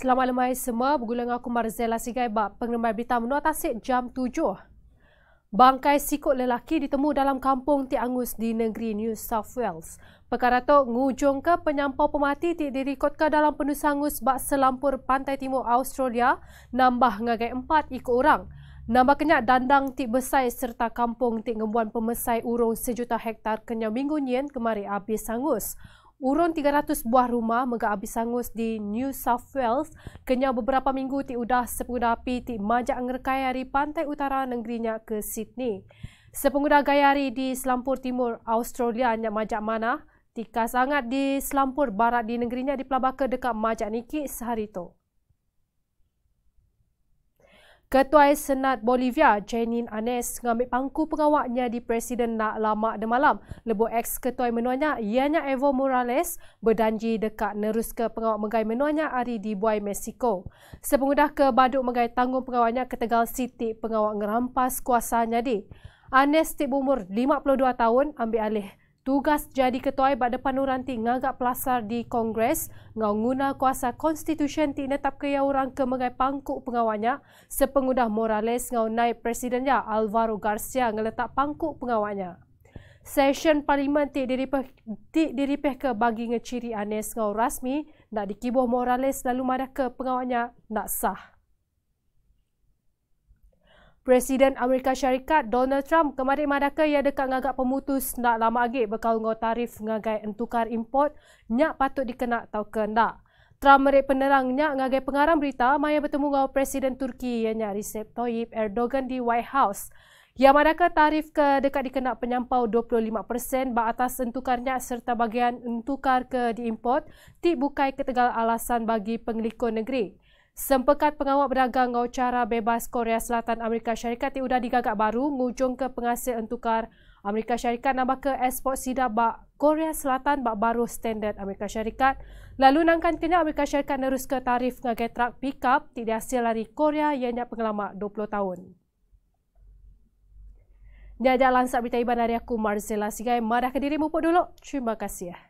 Selamat lemai semua, bergulang aku Marzella Sigai Bab, penggemar berita menua tasik jam 7. Bangkai sikut lelaki ditemu dalam kampung Ti Angus di negeri New South Wales. Perkara tu, ngujung ke penyampau pemati ti direkod ke dalam penusangus bak selampur pantai timur Australia, nambah ngagai empat ikut orang. Nambah kenyak dandang ti besai serta kampung ti ngembuan pemesai urung sejuta hektar kenyang minggu nyen kemari habis sangus. Urun 300 buah rumah megak habis sangus di New South Wales. Kenyau beberapa minggu ti udah sepengguna api ti majak ngerkai dari pantai utara negerinya ke Sydney. Sepengguna gayari di Selampur Timur Australia nyak majak mana? ti kasangat di Selampur Barat di negerinya di pelabak ke dekat majak Niki sehari tu. Ketua Senat Bolivia, Janine Anes, mengambil pangku pengawaknya di Presiden Nak Lama malam. Lebu ex-ketua menuanya, ianya Evo Morales, berjanji dekat nerus ke pengawak megai menuanya hari di Buai, Mexico. Sepengudah ke baduk megai tanggung pengawaknya ke Tegal City, pengawak ngerampas kuasanya di. Anes tip umur 52 tahun ambil alih Tugas jadi ketua ibat depan nuranti ngagak pelasar di Kongres ngau nguna kuasa konstitusyen ti netap ke ya orang ke mengai pangku pengawanya sepengudah Morales ngau naib presidennya Alvaro Garcia ngeletak pangku pengawanya. Session parlimen ti diripeh ti diripeh ke bagi ngeciri anes ngau rasmi nak dikiboh Morales lalu madah ke pengawanya nak sah. Presiden Amerika Syarikat Donald Trump kemarin madaka ia dekat ngagak pemutus nak lama agak bekal ngau tarif ngagai entukar import nyak patut dikenak tau ke ndak. Trump merik penerang nyak ngagai pengarang berita maya bertemu ngau Presiden Turki ianya Recep Tayyip Erdogan di White House. Ia madaka tarif ke dekat dikenak penyampau 25% ba atas entukarnya serta bagian entukar ke diimport ti bukai ketegal alasan bagi pengeliko negeri. Sempekat pengawal berdagang Ngocara Bebas Korea Selatan Amerika Syarikat yang sudah digagak baru mengujung ke penghasil entukar Amerika Syarikat nambah ke ekspor sida bak Korea Selatan bak baru standard Amerika Syarikat. Lalu nangkan kena Amerika Syarikat nerus ke tarif ngagai truck pickup tidak hasil dari Korea yang nyak pengelama 20 tahun. Nyak jalan berita iban dari aku Marzella Sigai. Marah ke diri mumpuk dulu. Terima kasih ya.